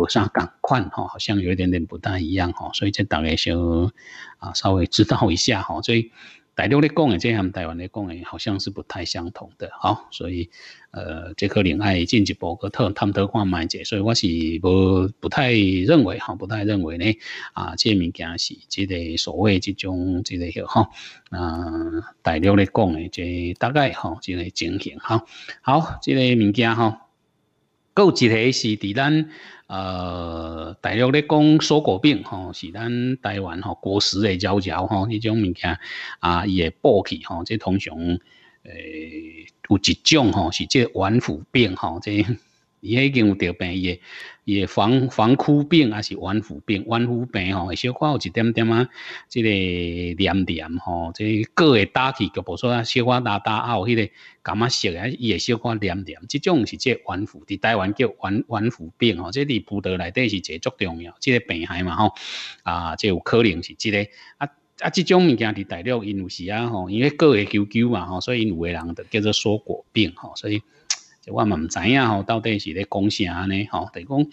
无啥共款吼，好像有一点点不大一样吼。所以，即大家就啊，稍微知道一下吼，所以。大陆咧讲嘅，即和台湾咧讲嘅，好像是不太相同的，好，所以，呃，这可能爱、进一步格探汤德化买者，所以我是不不太认为，哈，不太认为呢，啊，这物件是即个所谓即种即个许，哈，嗯，大陆咧讲嘅，即大概，哈，即个情形，哈，好，即个物件，哈，搁一个是伫咱。呃，大陆咧讲锁果病吼，是咱台湾吼果实的焦焦吼，迄种物件啊，伊会爆起吼，即通常诶有一种吼，是即晚腐病吼，即。伊迄有得病，伊伊防防枯病，还是晚腐病？晚腐病吼，小可有一点点啊，即个黏黏吼，即个果会打起脚无说啊，小可焦大啊，有迄个感觉熟啊，伊会小可黏黏，即种是即晚腐，伫台湾叫晚晚腐病吼，即伫葡萄内底是一个足重要，即个病害嘛吼啊，即有可能是即个啊啊，即种物件伫大陆因有时啊吼？因为果会揪揪嘛吼，所以有为人着叫做缩果病吼，所以。就我毋知影嗬，到底是咧讲啥呢？吼，就讲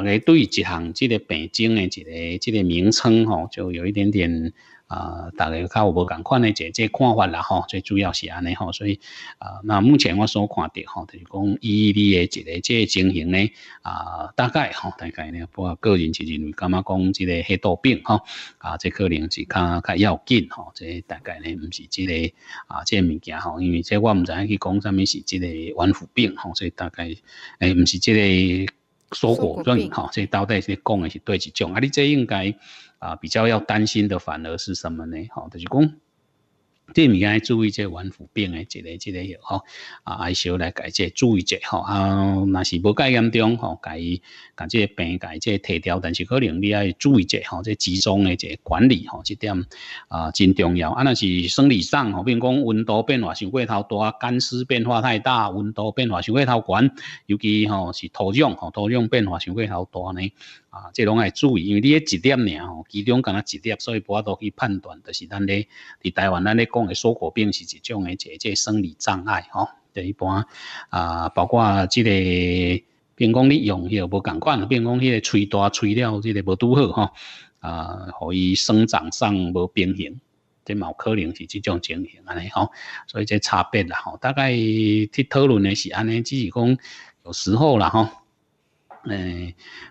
逐个对一项即个病症诶，一个即个名称，吼，就有一点点。啊，大家较有无共款的一个即看法啦吼，最主要是安尼吼，所以啊，那目前我所看到吼，就是讲 LED 的一个即情形呢啊，大概吼，大概呢，我个人是认为，感觉讲即个黑多病吼啊，即可能是较较要紧吼，即大概呢，唔是即个啊，即物件吼，因为即我唔知去讲啥物是即个顽腐病吼，所以大概诶，唔是即个锁果润吼，所到底即讲的是对一种，啊，你这应该。啊，比较要担心的反而是什么呢？好，就是讲，对你要注意这顽腐病诶，这个这个有哈啊，还是要来改这注意这吼。啊，若是不介严重吼，改改这病改这提掉，但是可能你爱注意吼、哈，这集中嘞这管理吼，这点啊真重要。啊，若是生理上吼，比如讲温度变化，伤过头大，干湿变化太大，温度变化伤过头悬，尤其吼是土壤吼，土壤变化伤过头大呢。啊，这种爱注意，因为你一几点尔吼，其中敢若一点，所以无法度去判断，就是咱咧，伫台湾咱咧讲诶，锁果病是一种嘅，即系即生理障碍吼。一般啊，包括即个，比如讲你用许无同款，比如讲迄个催大催了，即个无拄好吼，啊，互伊生长上无平衡，即有可能是这种情形安尼吼。所以这差别啦吼，大概去讨论的是安尼，只是讲有时候啦吼。呃，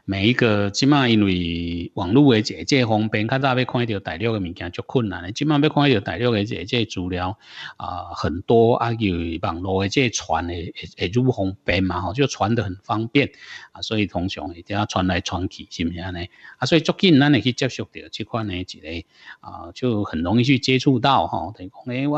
每一个即嘛，因为网络诶，即即方便，较早要看到大陆诶物件足困难。诶。即嘛要看到大量嘅即即资料啊，很多啊，有网络诶，即传诶会会愈方便嘛吼，就传得很方便啊。所以通常会定要传来传去，是毋是安尼？啊，所以足近咱会去接触到即款诶一个啊，就很容易去接触到吼。等于讲诶，我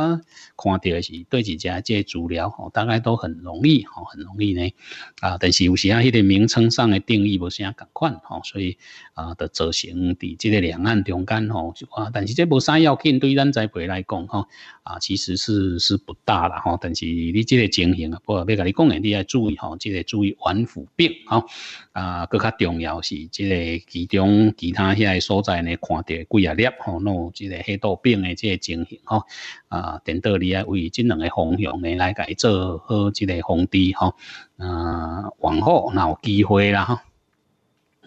看到诶是对一家即资料吼，大概都很容易吼，很容易呢啊。但是有时啊，迄个名称上。定义无啥共款吼，所以啊，的执行伫即个两岸中间吼，是哇。但是这无啥要紧，对咱栽培来讲吼，啊，其实是是不大啦吼。但是你即个情形，我要甲你讲的，你要注意吼，这个注意顽腐病吼，啊，更加重要是即个其中其他遐所在呢，看到贵啊粒吼，弄这个很多病诶，即个情形吼。啊，等到你啊，为这两个方向呢来改造好这个红地吼，啊，往后那有机会啦吼。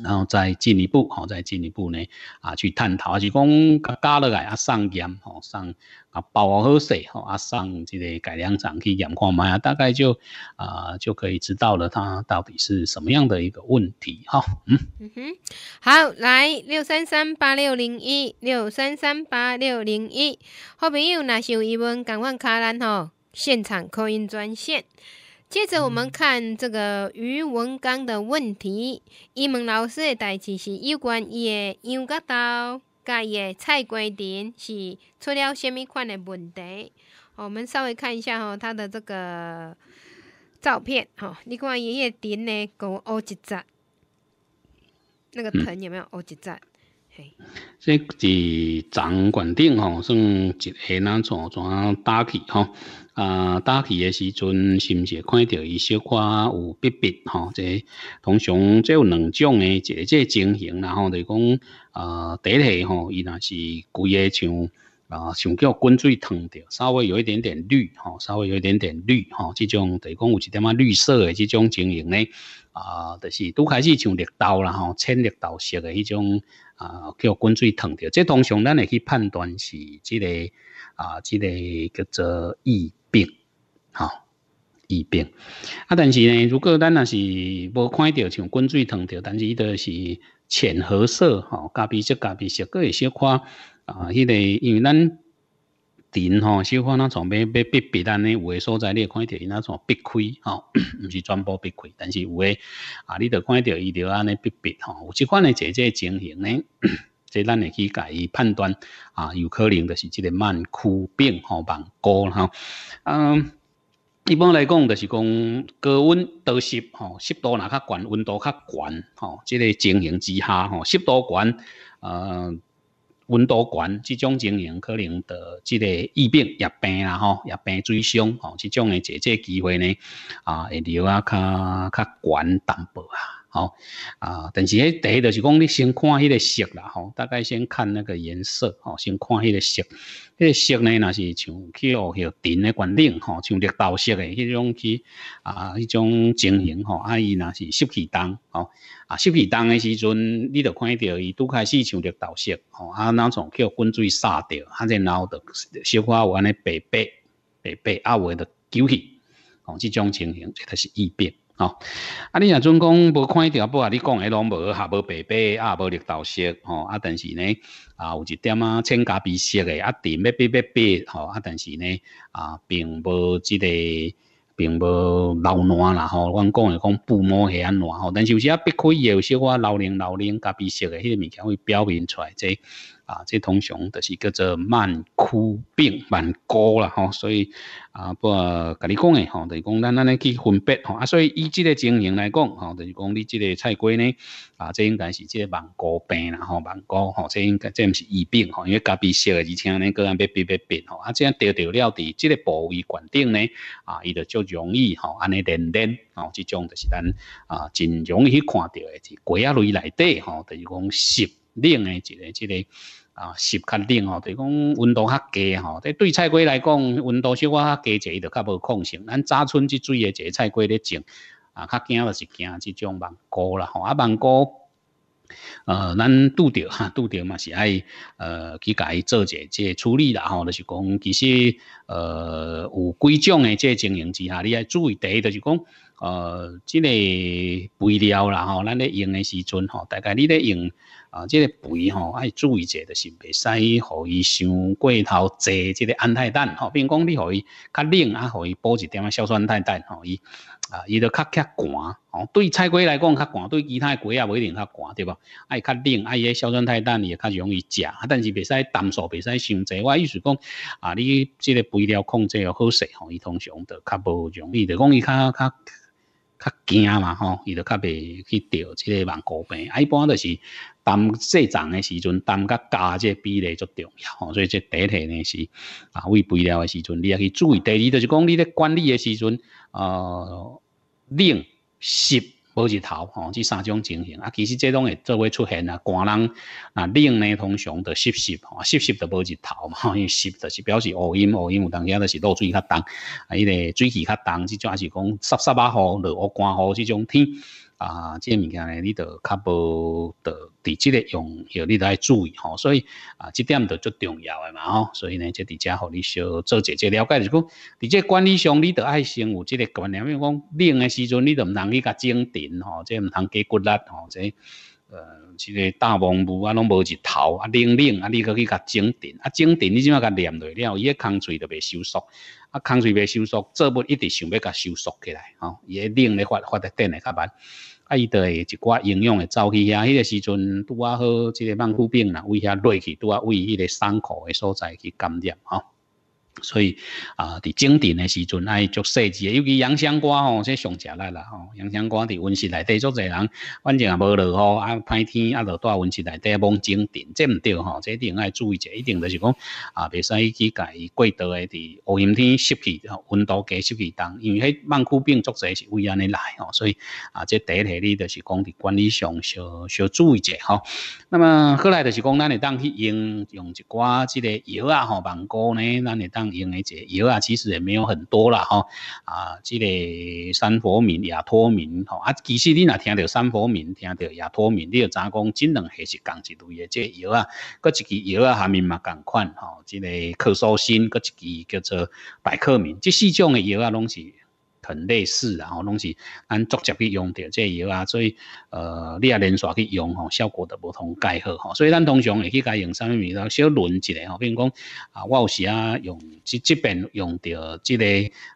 然后再进一步，吼，再进一步呢，啊，去探讨啊，是讲加落来啊，上盐，吼，上。啊，饱好水吼，啊，上这个改良厂去养矿嘛，啊，大概就，啊，就可以知道了，它到底是什么样的一个问题，哈，嗯
哼，好，来六三三八六零一六三三八六零一，好朋友那有疑问，赶快卡兰吼，现场扣音专线。接着我们看这个余文刚的问题，伊问老师的代志是有关伊的羊角豆。家的菜瓜田是出了虾物款的问题？我们稍微看一下吼，它的这个照片，吼，你看伊个田呢，共乌一截，那个藤有没有乌一隻？
即伫掌管顶吼，算一下那从怎打起吼？啊，打起诶时阵，是是会看到伊小可有笔笔吼。即通常即有两种诶，一个即情形，然后就讲啊、呃一下吼，伊若是规个像。啊，像叫滚水烫着，稍微有一点点绿吼，稍微有一点点绿吼。这种就是讲有一点仔绿色的这种情形呢，啊，就是拄开始像绿豆啦吼，浅绿豆色的迄种啊，叫滚水烫着，这通常咱会去判断是这个啊，这个叫做疫病吼，疫病。啊，但是呢，如果咱若是无看到像滚水烫着，但是伊著是浅褐色吼，咖啡色、咖啡色，佫会小可啊，迄个因为咱电吼，小可那从要要逼逼咱呢有诶所在，你会看着伊那种逼开吼，毋 *coughs* 是全部逼开，但是有诶啊，你着看着伊着安尼逼逼吼，有即款诶即个情形呢，即 *coughs* 咱会去甲伊判断啊，有可能就是即个慢酷病吼，慢高吼。嗯，一般来讲，就是讲高温多湿吼，湿度若较悬，温度较悬吼，即个情形之下吼，湿度悬，呃。温度悬，这种经营可能得这个疫病疫病啦吼，疫病最凶吼，这种的借这机会呢，啊，会留啊，较较悬淡薄啊。吼，啊，但是迄第一就是讲，你先看迄个色啦，吼，大概先看那个颜色，吼，先看迄个色，迄个色呢，若是像去叫叫橙的观顶，吼，像绿豆色的迄种去啊，迄种情形，吼，啊，伊若是湿气重，吼，啊，湿气重的时阵，你著看到伊拄开始像绿豆色，吼，啊，那去叫滚水沙掉，啊，然后的小有安尼白白白白，啊，维的丢起，吼，即种情形才是异变。好，啊，你若准讲无看一条，布啊，你讲诶拢无下无白白，啊无绿豆色，吼啊，但是呢，啊有一点啊，青咖啡色诶，啊点要碧碧碧，吼啊，但是呢，啊，并无即个，并无老暖啦，吼，阮讲诶讲不摸遐暖吼，但是有时啊避开，诶，有小可老零老零咖啡色诶，迄个物件会表面出来即。啊，这通常就是叫做慢枯病、慢枯啦吼，所以啊不跟你讲诶吼，就是讲咱安尼去分辨吼，啊所以以这个情形来讲吼，就是讲你这个菜瓜呢啊，这应该是这慢枯病啦吼，慢枯吼，这应该这毋是疫病吼，因为家己小诶，而且呢个人必必必病吼，啊这样钓钓了伫这个部位管定呢啊，伊就足容易吼安尼连连吼，这种就是咱啊真容易去看到诶，是龟啊类里底吼，就是讲湿冷诶一个一个。啊，湿较冷吼，就讲温度较低吼。这对，菜瓜来讲，温度小微较低者，伊就较无抗性。咱早春即水诶，这菜瓜咧种，啊，较惊就是惊即种芒果啦吼。啊，芒果，呃，咱拄着哈，拄着嘛是爱呃去家己做一下这处理啦吼。就是讲，其实呃有几种诶，这经营之下，你爱注意第一，就是讲呃这个肥料啦吼，咱咧用诶时阵吼，大概你咧用。啊，这个肥吼，爱注意者，下，就是袂使互伊伤过头侪，这个安态蛋吼。比如讲，你互伊较冷啊，互伊补一点啊，硝酸泰蛋吼，伊啊，伊就较较寒吼。对菜瓜来讲，较寒；对其他的瓜也无一定较寒，对吧？爱较冷，啊，伊嘅硝酸泰蛋伊也较容易食，但是袂使淡数，袂使伤侪。我意思讲，啊，你即个肥料控制要好势吼，伊通常就较无容易，就讲伊较较较惊嘛吼，伊就较袂去钓即个芒果病。啊，一般就是。湿生长的时阵，谈个加这比例就重要吼，所以这底体呢是啊，喂肥料的时阵，你要要注意。第二就是讲，你在管理的时阵，呃，冷湿无日头吼，这三种情形啊，其实这种会做会出现啊。寒人冷呢，通常就湿湿，湿湿的无日头嘛，因为湿就是表示乌阴乌阴，当下就是露水较重，啊，个水气较重，这种还是讲湿湿啊雨、落乌干雨这种天。啊，即个物件咧，你得较无的伫即个用，吓你得爱注意吼。所以啊，即点就足重要诶嘛吼。所以呢，即伫遮互你小做者下即了解，是讲伫即个管理上，你得爱先有即个观念，因为讲冷诶时阵，你都毋通去甲整平吼，即毋通加骨力吼，即呃即个大毛布啊，拢无一头啊，冷冷啊，你搁去甲整平啊，整平你即嘛甲粘落了，伊个空喙就袂收缩，啊，空喙袂收缩，做物一直想要甲收缩起来吼，伊个冷咧发发的电咧较慢。啊！伊会一寡营养会走去遐，迄个时阵拄啊好，即个曼肤病啦，为遐落去，拄啊为迄个伤口诶所在去感染吼。所以啊，伫整田诶时阵，爱足细致，尤其洋香瓜吼，这上食来啦吼。洋香瓜伫温室内底足侪人，反正也无落雨啊，歹天啊，落带温室内底帮整田，这毋对吼。一定爱注意者，一定就是讲啊，袂使去伊过道诶伫乌阴天湿气吼，温度加湿气重，因为迄蠓枯病足侪是为安尼来吼，所以啊，这第一下你就是讲伫管理上小小注意者吼。那么后来就是讲，咱会当去用用一寡即个药啊吼，芒果呢，咱会当。用的这药啊，其实也没有很多啦，吼啊，这个三佛明、亚托明，吼啊，其实你若听到三佛明、听到亚托明，你知怎讲，这两个是共一类的这药啊，搁一支药啊，下面嘛共款，吼，即个克嗽新，搁一支叫做百克明，这四种的药啊，拢是。很类似，然后拢是按足节去用掉这药啊，所以呃，你也连续去用吼，效果都不同介好吼。所以咱通常会去该用啥物味道小轮一下吼，比如讲啊，我有时啊用即这边用掉即个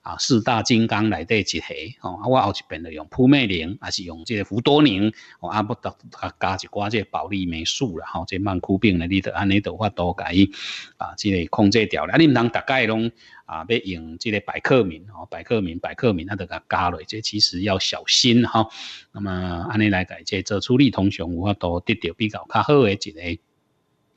啊四大金刚来对一合吼，啊我后一边来用扑灭灵，还是用即个福多宁，灵，啊不得啊加一寡即个保利霉素啦吼，即慢库病呢，你都安尼都发多改伊啊，即个控制掉啊你唔通大概拢。啊，要用这个百克明，哦，百克明，百克明，那都叫假的，这其实要小心哈。那么安尼来讲，这做处理通常有法都得到比较较好的一个。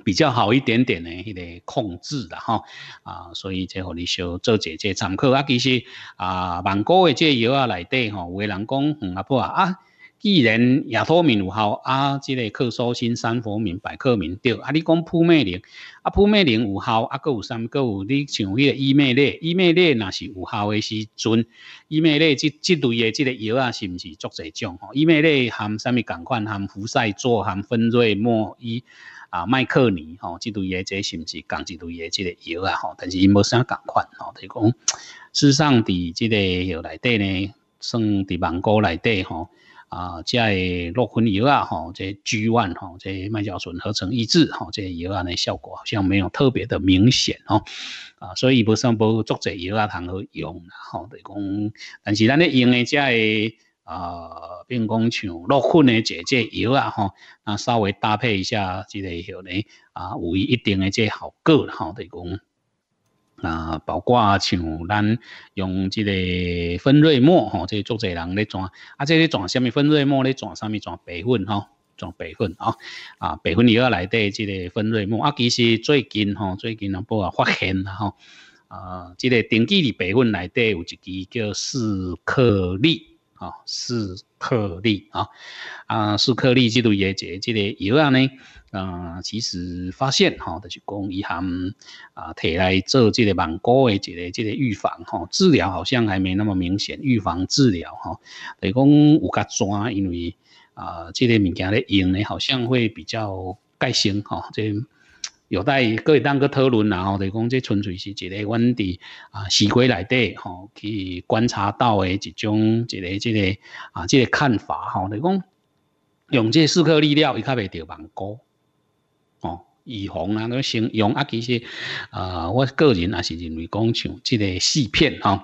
比较好一点点的迄个控制的吼啊，所以这互你小做姐姐参考啊，其实啊，万古的这药啊，内底吼，有个人讲嗯，阿婆啊。既然亚托米有效，啊，即个克苏辛、三佛明、百克明对，啊，你讲扑灭灵，啊，扑灭灵有效，啊，个有啥？个有你像迄个依美类，依美类那是有效诶时阵，依美类即即类诶即个药啊，是毋是足侪种？吼，依美类含啥物？共款含氟塞唑含芬瑞莫伊啊，麦克尼吼，即类诶即，是毋是共一类诶即个药啊？吼，但是伊无啥共款，吼，就讲，事实上伫即个药内底呢，算伫万购内底吼。啊，个落芬油啊，吼，这菊万吼，这麦角醇合成抑制，吼，这些药啊，的效果好像没有特别的明显吼，啊，所以无上无作者药啊，通好用，吼，对讲，但是咱咧用的这，比如讲像落芬呢，这这药啊，吼，啊，稍微搭配一下之个药呢，啊，有一定的这效果，吼，对公。啊，包括像咱用即个分锐墨吼，即做侪人咧转，啊，即咧转虾米分锐墨咧转，虾米转白粉吼，转白粉吼，啊，白粉鱼饵内底即个分锐墨，啊，其实最近吼，最近啊，两啊发现吼，啊，即个登记的白粉内底有一支叫四克力。啊，是颗粒啊，啊，是颗粒，这类这这类药呢，啊，其实发现吼，就是讲一项啊，摕来做这个芒果的这个这个预防吼，治疗好像还没那么明显，预防治疗哈，来讲有较专，因为啊，这个物件咧用呢，好像会比较钙性哈，这。有于各位当去讨论，然后就讲这纯粹是一个，阮伫啊市街内底吼，去观察到的一种，一个，这个啊，这个看法吼，就讲用这四颗粒料，伊较未着芒果吼预防啊，咁生用啊，其实啊，我个人也是认为讲像即个四片吼。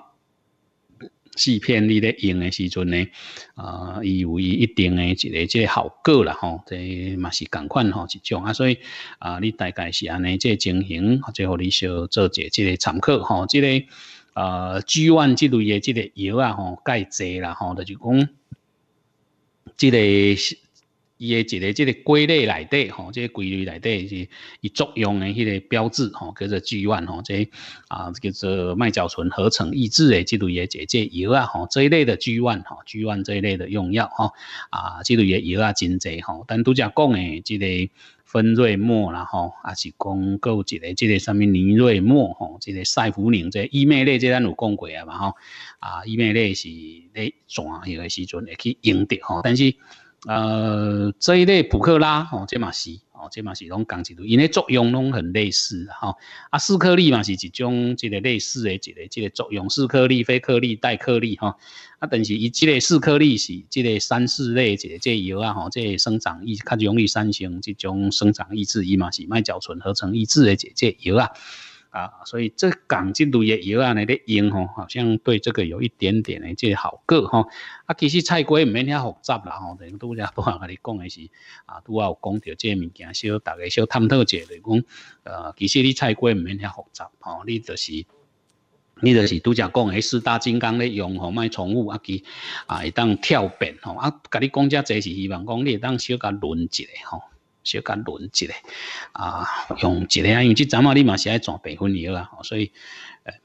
试片，你咧用诶时阵呢，啊，伊有伊一定诶一个即个效果啦吼，即嘛是共款吼一种啊，所以啊，你大概是安尼即个情形，最互你小做一即个参考吼，即个啊，治万即类诶即个药啊吼，介济啦吼，就讲即个。伊诶一个即个规律内底吼，即个规律内底是伊作用诶迄个标志吼，叫做 n 丸吼，即啊叫做麦角醇合成抑制诶，即类诶解即药啊吼，这一类的 n 丸吼，n 丸这一类的用药吼啊，即类诶药啊真济吼，但拄则讲诶，即个芬瑞莫啦吼，啊是讲有一个即个啥物尼瑞莫吼，即个赛福宁即伊美类即咱有讲过啊嘛吼啊伊美类是咧转迄诶时阵会去用着吼，但是。呃，这一类普克拉哦，这嘛是哦，这嘛是拢讲激素，因为作用拢很类似哈。啊，四颗粒嘛是一种，一个类似的，一个，这个作用四颗粒、非颗粒、带颗粒哈。啊，但是伊这个四颗粒是这个三四类，这这药啊，吼，这生长抑较容易生成这种生长抑制伊嘛是麦角醇合成抑制的这这药啊。啊，所以这港鸡类也有啊，你咧用吼，好像对这个有一点点的这好果吼。啊，其实菜瓜唔免遐复杂啦吼，等于拄只波下跟你讲的是，啊，拄下有讲到这物件，小大家小探讨者来讲，呃，其实你菜瓜唔免遐复杂吼，你就是你就是拄则讲诶四大金刚咧用吼卖宠物啊去啊会当跳变吼，啊，跟你讲遮侪是希望讲你当小甲轮一下吼。小甲轮一下，啊，用一个，因为即阵啊，你嘛是爱转百分游啦，所以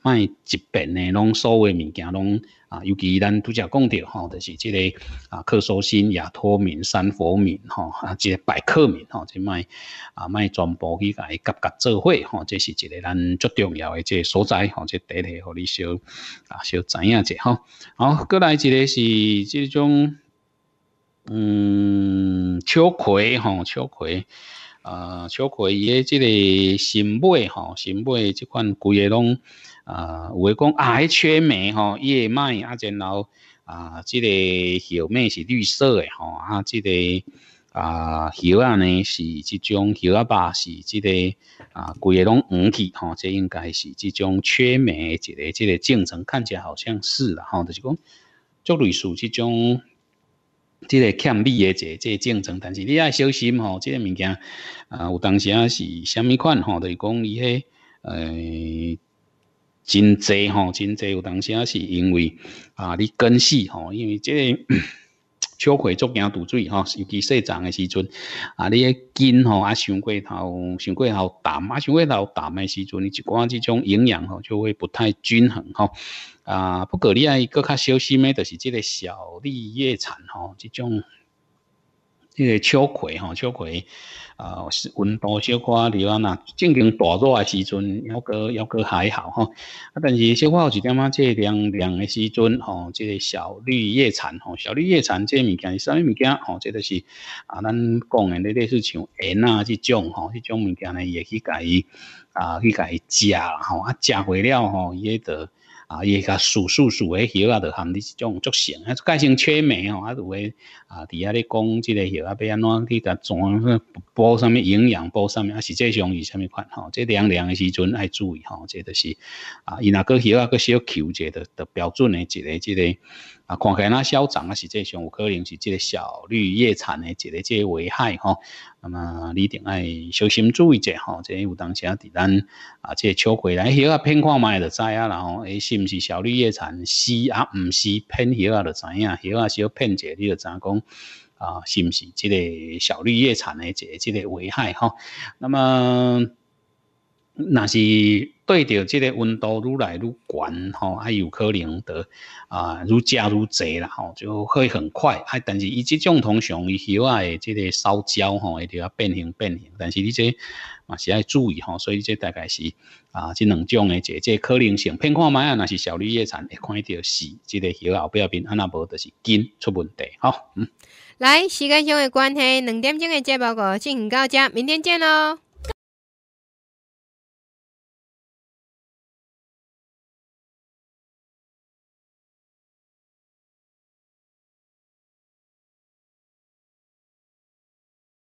卖一遍内拢所有物件，拢啊，尤其咱拄则讲着吼，就是这个啊，克嗽、辛、亚托敏、三伏敏吼，啊，即个百克敏吼，即卖啊，卖全部去甲伊夹夹做伙哈，这是一个咱最重要的个所在，吼，即、者得体和你小啊小知影者吼，好，再来一个是即种。嗯，秋葵吼，秋葵，啊，秋葵伊诶，即个新买吼，新买即款规诶拢，啊，有诶讲啊缺梅吼，伊会卖啊，煎老啊，这个叶面是绿色诶吼，啊，这个啊叶啊呢是即种叶啊吧是这个啊规诶拢黄去吼，这应该是即种缺梅诶一个这个进程看起来好像是啦吼，就是讲做类似即种。即个欠利诶，即即个进但是你爱小心吼，即个物件啊，有当时啊是虾米款吼，就是讲伊迄诶真侪吼，真侪有当时啊是因为啊你根系吼，因为即个秋葵足惊独水吼，尤其细长诶时阵啊，你诶根吼啊上过头，上过头淡，啊上过头淡诶时阵，你一寡即种营养吼就会不太均衡吼。啊，不过你啊，搁较小心诶，就是即个小绿叶蚕吼，即种，即个秋葵吼，秋葵啊，温度小夸，你外呐，正经大热诶时阵，要搁要搁还好吼，啊，但是小可有一点仔，即凉凉诶时阵吼，即个小绿叶蚕吼，小绿叶蚕即物件是啥物物件吼，即都是啊，咱讲诶，类似像盐啊，即种吼，即种物件呢，去甲伊啊，去甲伊食吼，啊，食会了吼，伊得。啊，伊甲数数数诶，叶啊，着含你一种足性，啊，改成缺镁吼，啊，有诶啊，伫遐咧讲即个叶啊，要安怎去甲怎补啥物营养，补啥物啊，是际上以啥物款吼？即凉凉诶时阵爱注意吼，即着是啊，伊若个叶啊，个小要求解的的标准诶，一个即个。啊，看起来那校长啊，实际上有可能是这个小绿叶蝉的这个这个危害哈。那么你定爱小心注意者哈，这有当啊，伫咱啊，这秋葵来，啊，偏看卖就知啊，然后诶，是毋是小绿叶蝉，是啊，毋是偏啊，就知影，遐是要辨者你就怎讲啊，是毋是这个小绿叶蝉的这个这个危害哈？那么。那是对着这个温度愈来愈悬吼，还有可能的啊愈加愈侪啦吼，就会很快。啊，但是伊这种通常伊许啊的这个烧焦吼，会比啊变形变形。但是你这嘛是爱注意吼，所以这大概是啊这两种诶，这这可能性。偏看买啊，那是小绿叶蝉，会看着死，这个小后表边啊，娜波就是根出问题哈。嗯，
来时间上的关系，两点钟的节报告进行到这，明天见喽。